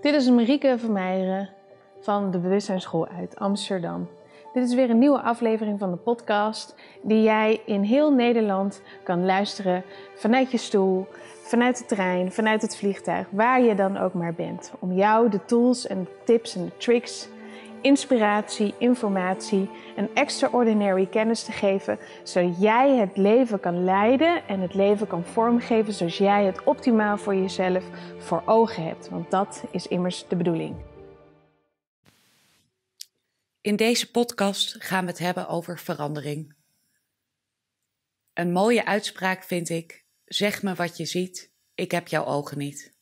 Dit is Marieke Vermeijeren van de Bewustzijnsschool uit Amsterdam. Dit is weer een nieuwe aflevering van de podcast die jij in heel Nederland kan luisteren vanuit je stoel, vanuit de trein, vanuit het vliegtuig, waar je dan ook maar bent. Om jou de tools en tips en tricks inspiratie, informatie en extraordinary kennis te geven, zodat jij het leven kan leiden en het leven kan vormgeven zoals jij het optimaal voor jezelf voor ogen hebt. Want dat is immers de bedoeling. In deze podcast gaan we het hebben over verandering. Een mooie uitspraak vind ik: zeg me wat je ziet, ik heb jouw ogen niet.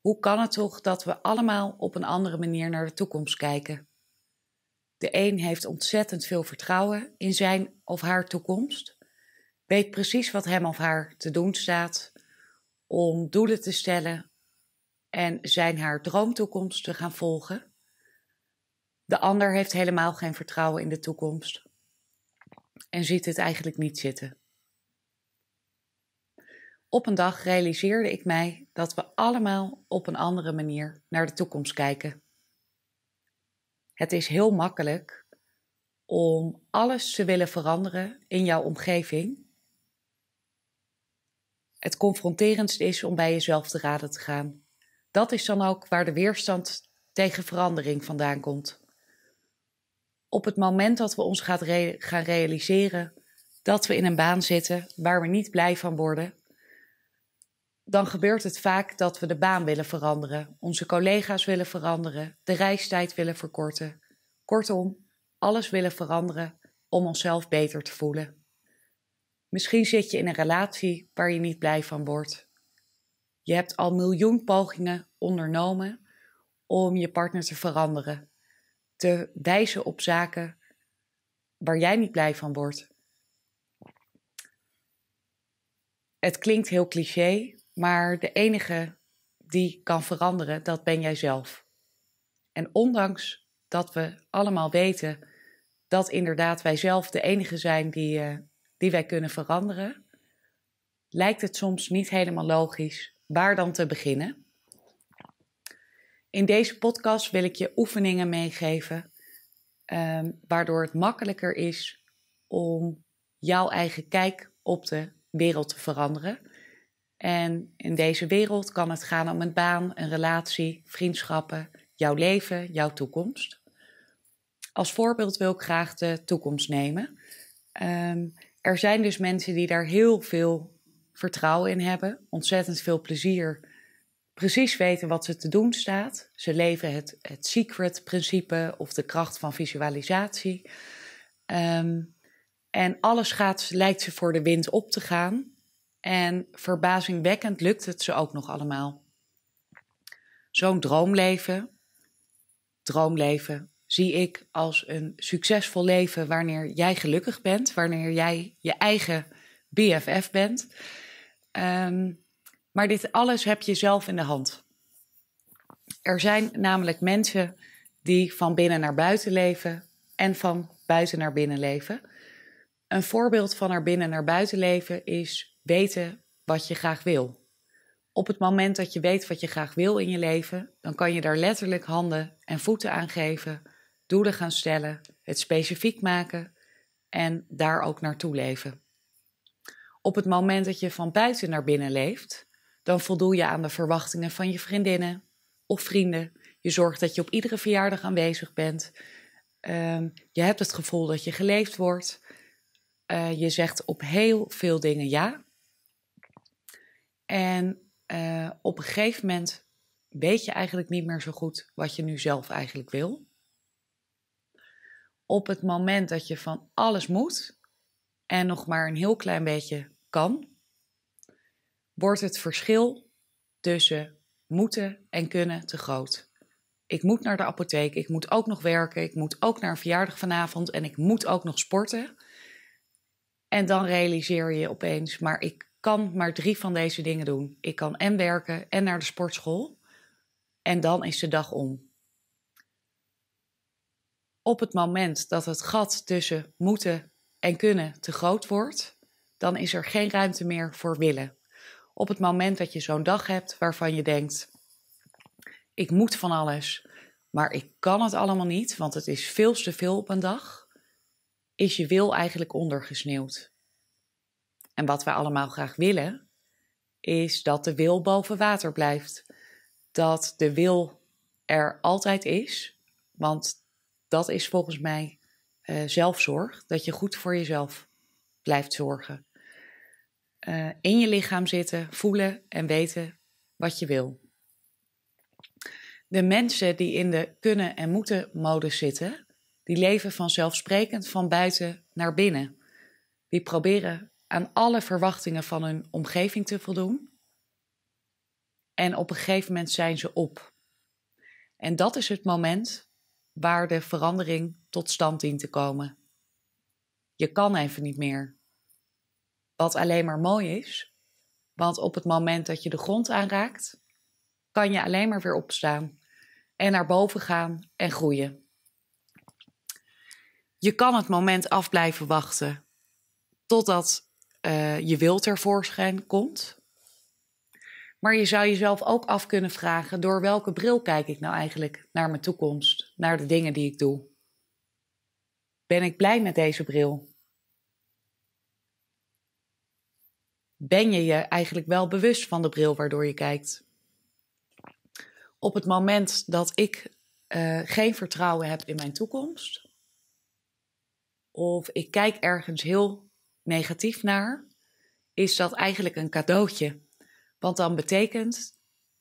Hoe kan het toch dat we allemaal op een andere manier naar de toekomst kijken? De een heeft ontzettend veel vertrouwen in zijn of haar toekomst, weet precies wat hem of haar te doen staat om doelen te stellen en zijn haar droomtoekomst te gaan volgen. De ander heeft helemaal geen vertrouwen in de toekomst en ziet het eigenlijk niet zitten. Op een dag realiseerde ik mij dat we allemaal op een andere manier naar de toekomst kijken. Het is heel makkelijk om alles te willen veranderen in jouw omgeving. Het confronterendst is om bij jezelf te raden te gaan. Dat is dan ook waar de weerstand tegen verandering vandaan komt. Op het moment dat we ons gaan realiseren dat we in een baan zitten waar we niet blij van worden, dan gebeurt het vaak dat we de baan willen veranderen, onze collega's willen veranderen, de reistijd willen verkorten. Kortom, alles willen veranderen om onszelf beter te voelen. Misschien zit je in een relatie waar je niet blij van wordt. Je hebt al miljoen pogingen ondernomen om je partner te veranderen, te wijzen op zaken waar jij niet blij van wordt. Het klinkt heel cliché, maar de enige die kan veranderen, dat ben jij zelf. En ondanks dat we allemaal weten dat inderdaad wij zelf de enige zijn die, eh, die wij kunnen veranderen, lijkt het soms niet helemaal logisch waar dan te beginnen. In deze podcast wil ik je oefeningen meegeven, ehm, waardoor het makkelijker is om jouw eigen kijk op de wereld te veranderen. En in deze wereld kan het gaan om een baan, een relatie, vriendschappen, jouw leven, jouw toekomst. Als voorbeeld wil ik graag de toekomst nemen. Ehm, er zijn dus mensen die daar heel veel vertrouwen in hebben, ontzettend veel plezier, precies weten wat ze te doen staat. Ze leven het, het secret-principe of de kracht van visualisatie. Ehm, en alles gaat, lijkt ze voor de wind op te gaan. En verbazingwekkend lukt het ze ook nog allemaal. Zo'n droomleven, droomleven zie ik als een succesvol leven wanneer jij gelukkig bent, wanneer jij je eigen BFF bent. Ehm, maar dit alles heb je zelf in de hand. Er zijn namelijk mensen die van binnen naar buiten leven en van buiten naar binnen leven. Een voorbeeld van naar binnen naar buiten leven is weten wat je graag wil. Op het moment dat je weet wat je graag wil in je leven, dan kan je daar letterlijk handen en voeten aan geven, doelen gaan stellen, het specifiek maken en daar ook naartoe leven. Op het moment dat je van buiten naar binnen leeft, dan voldoe je aan de verwachtingen van je vriendinnen of vrienden. Je zorgt dat je op iedere verjaardag aanwezig bent. Ehm, je hebt het gevoel dat je geleefd wordt. Eh, je zegt op heel veel dingen ja. En eh, op een gegeven moment weet je eigenlijk niet meer zo goed wat je nu zelf eigenlijk wil. Op het moment dat je van alles moet en nog maar een heel klein beetje kan, wordt het verschil tussen moeten en kunnen te groot. Ik moet naar de apotheek, ik moet ook nog werken, ik moet ook naar een verjaardag vanavond en ik moet ook nog sporten. En dan realiseer je opeens, maar ik kan maar drie van deze dingen doen. Ik kan en werken en naar de sportschool. En dan is de dag om. Op het moment dat het gat tussen moeten en kunnen te groot wordt, dan is er geen ruimte meer voor willen. Op het moment dat je zo'n dag hebt waarvan je denkt: ik moet van alles, maar ik kan het allemaal niet, want het is veel te veel op een dag, is je wil eigenlijk ondergesneeuwd. En wat we allemaal graag willen, is dat de wil boven water blijft. Dat de wil er altijd is, want dat is volgens mij eh, zelfzorg. Dat je goed voor jezelf blijft zorgen. Eh, in je lichaam zitten, voelen en weten wat je wil. De mensen die in de kunnen en moeten modus zitten, die leven vanzelfsprekend van buiten naar binnen. Die proberen aan alle verwachtingen van hun omgeving te voldoen. En op een gegeven moment zijn ze op. En dat is het moment waar de verandering tot stand dient te komen. Je kan even niet meer. Wat alleen maar mooi is, want op het moment dat je de grond aanraakt, kan je alleen maar weer opstaan en naar boven gaan en groeien. Je kan het moment af blijven wachten totdat eh, je wilt tevoorschijn komt. Maar je zou jezelf ook af kunnen vragen: door welke bril kijk ik nou eigenlijk naar mijn toekomst, naar de dingen die ik doe? Ben ik blij met deze bril? Ben je je eigenlijk wel bewust van de bril waardoor je kijkt? Op het moment dat ik eh, geen vertrouwen heb in mijn toekomst, of ik kijk ergens heel negatief naar, is dat eigenlijk een cadeautje. Want dan betekent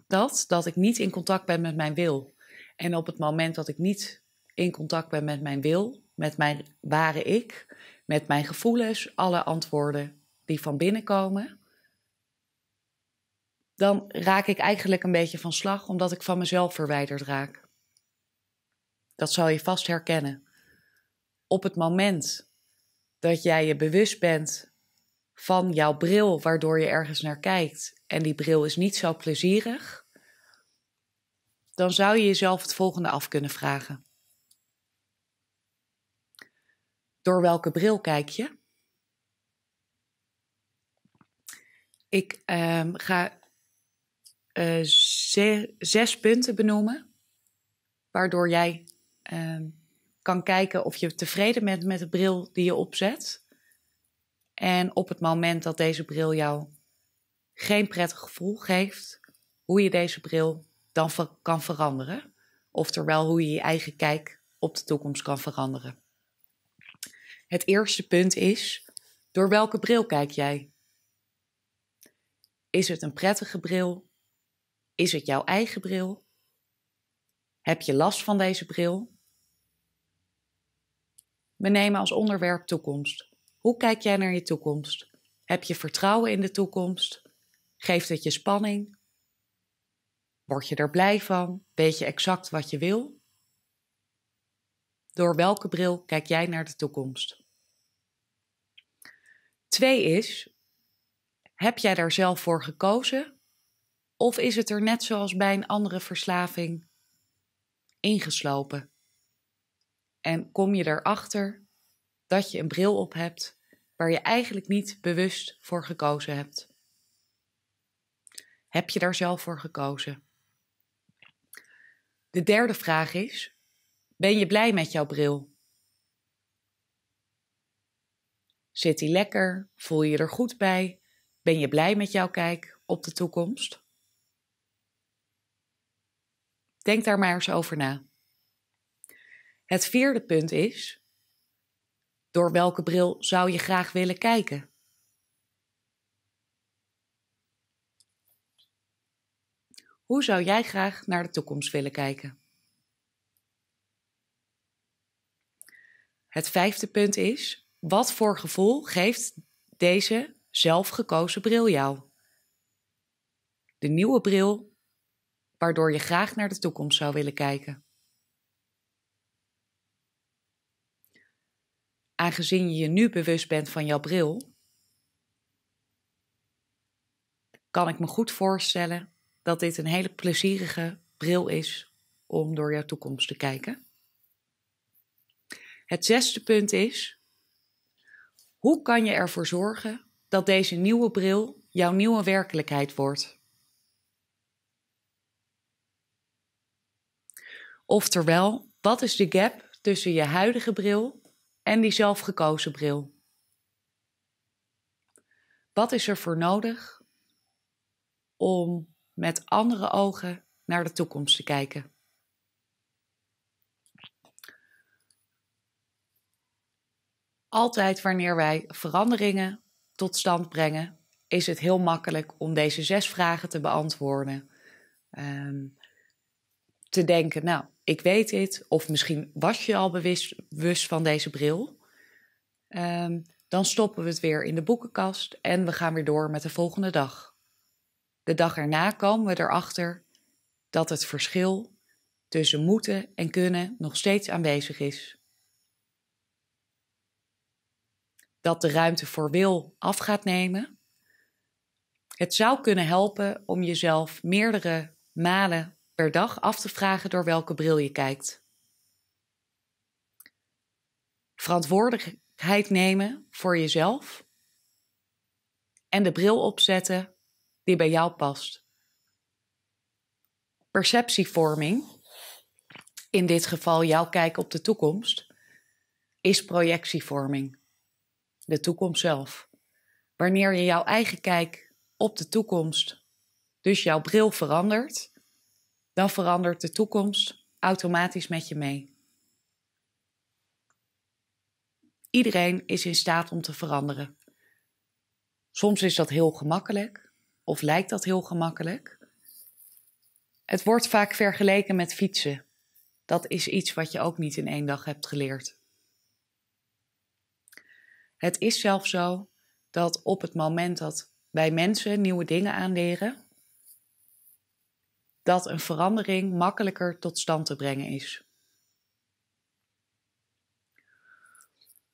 dat dat ik niet in contact ben met mijn wil. En op het moment dat ik niet in contact ben met mijn wil, met mijn ware ik, met mijn gevoelens, alle antwoorden die van binnen komen, dan raak ik eigenlijk een beetje van slag omdat ik van mezelf verwijderd raak. Dat zou je vast herkennen. Op het moment dat jij je bewust bent van jouw bril waardoor je ergens naar kijkt en die bril is niet zo plezierig, dan zou je jezelf het volgende af kunnen vragen. Door welke bril kijk je? Ik ehm, ga eh, zes punten benoemen waardoor jij ehm, kan kijken of je tevreden bent met de bril die je opzet. En op het moment dat deze bril jou geen prettig gevoel geeft, hoe je deze bril dan kan veranderen. Oftewel hoe je je eigen kijk op de toekomst kan veranderen. Het eerste punt is: door welke bril kijk jij? Is het een prettige bril? Is het jouw eigen bril? Heb je last van deze bril? We nemen als onderwerp toekomst. Hoe kijk jij naar je toekomst? Heb je vertrouwen in de toekomst? Geeft het je spanning? Word je er blij van? Weet je exact wat je wil? Door welke bril kijk jij naar de toekomst? Twee is, heb jij daar zelf voor gekozen? Of is het er net zoals bij een andere verslaving ingeslopen? En kom je erachter dat je een bril op hebt waar je eigenlijk niet bewust voor gekozen hebt? Heb je daar zelf voor gekozen? De derde vraag is: ben je blij met jouw bril? Zit die lekker? Voel je er goed bij? Ben je blij met jouw kijk op de toekomst? Denk daar maar eens over na. Het vierde punt is: door welke bril zou je graag willen kijken? Hoe zou jij graag naar de toekomst willen kijken? Het vijfde punt is: wat voor gevoel geeft deze zelfgekozen bril jou? De nieuwe bril waardoor je graag naar de toekomst zou willen kijken. aangezien je je nu bewust bent van jouw bril, kan ik me goed voorstellen dat dit een hele plezierige bril is om door jouw toekomst te kijken. Het zesde punt is: hoe kan je ervoor zorgen dat deze nieuwe bril jouw nieuwe werkelijkheid wordt? Oftewel, wat is de gap tussen je huidige bril en die zelfgekozen bril. Wat is er voor nodig om met andere ogen naar de toekomst te kijken? Altijd wanneer wij veranderingen tot stand brengen, is het heel makkelijk om deze zes vragen te beantwoorden. Ehm, te denken, nou, ik weet dit, of misschien was je al bewust, van deze bril. Ehm, dan stoppen we het weer in de boekenkast en we gaan weer door met de volgende dag. De dag erna komen we erachter dat het verschil tussen moeten en kunnen nog steeds aanwezig is. Dat de ruimte voor wil af gaat nemen. Het zou kunnen helpen om jezelf meerdere malen per dag af te vragen door welke bril je kijkt. Verantwoordelijkheid nemen voor jezelf en de bril opzetten die bij jou past. Perceptievorming, in dit geval jouw kijk op de toekomst, is projectievorming, de toekomst zelf. Wanneer je jouw eigen kijk op de toekomst, dus jouw bril verandert, dan verandert de toekomst automatisch met je mee. Iedereen is in staat om te veranderen. Soms is dat heel gemakkelijk, of lijkt dat heel gemakkelijk. Het wordt vaak vergeleken met fietsen. Dat is iets wat je ook niet in één dag hebt geleerd. Het is zelfs zo dat op het moment dat wij mensen nieuwe dingen aanleren, dat een verandering makkelijker tot stand te brengen is.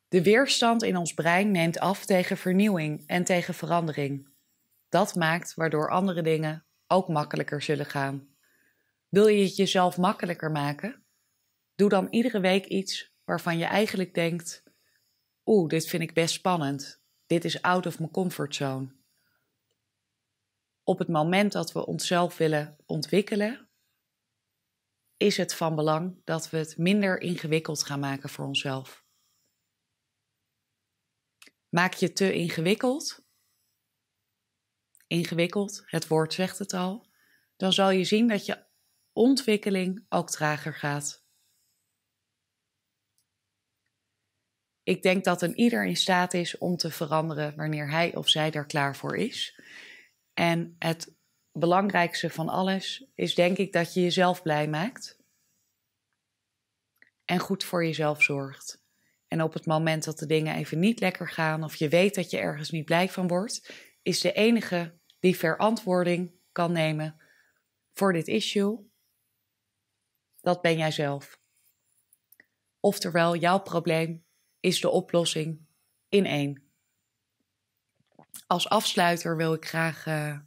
De weerstand in ons brein neemt af tegen vernieuwing en tegen verandering. Dat maakt waardoor andere dingen ook makkelijker zullen gaan. Wil je het jezelf makkelijker maken? Doe dan iedere week iets waarvan je eigenlijk denkt: Oeh, dit vind ik best spannend. Dit is out of my comfort zone." op het moment dat we onszelf willen ontwikkelen, is het van belang dat we het minder ingewikkeld gaan maken voor onszelf. Maak je te ingewikkeld? Ingewikkeld, het woord zegt het al. Dan zal je zien dat je ontwikkeling ook trager gaat. Ik denk dat een ieder in staat is om te veranderen wanneer hij of zij daar klaar voor is. En het belangrijkste van alles is denk ik dat je jezelf blij maakt. En goed voor jezelf zorgt. En op het moment dat de dingen even niet lekker gaan of je weet dat je ergens niet blij van wordt, is de enige die verantwoording kan nemen voor dit issue, dat ben jij zelf. Oftewel, jouw probleem is de oplossing in één als afsluiter wil ik graag eh,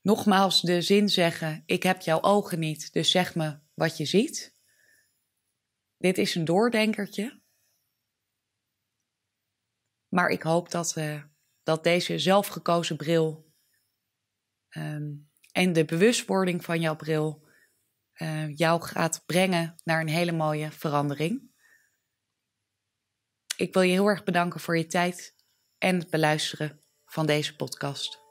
nogmaals de zin zeggen: Ik heb jouw ogen niet, dus zeg me wat je ziet. Dit is een doordenkertje. Maar ik hoop dat, eh, dat deze zelfgekozen bril ehm, en de bewustwording van jouw bril eh, jou gaat brengen naar een hele mooie verandering. Ik wil je heel erg bedanken voor je tijd en het beluisteren van deze podcast.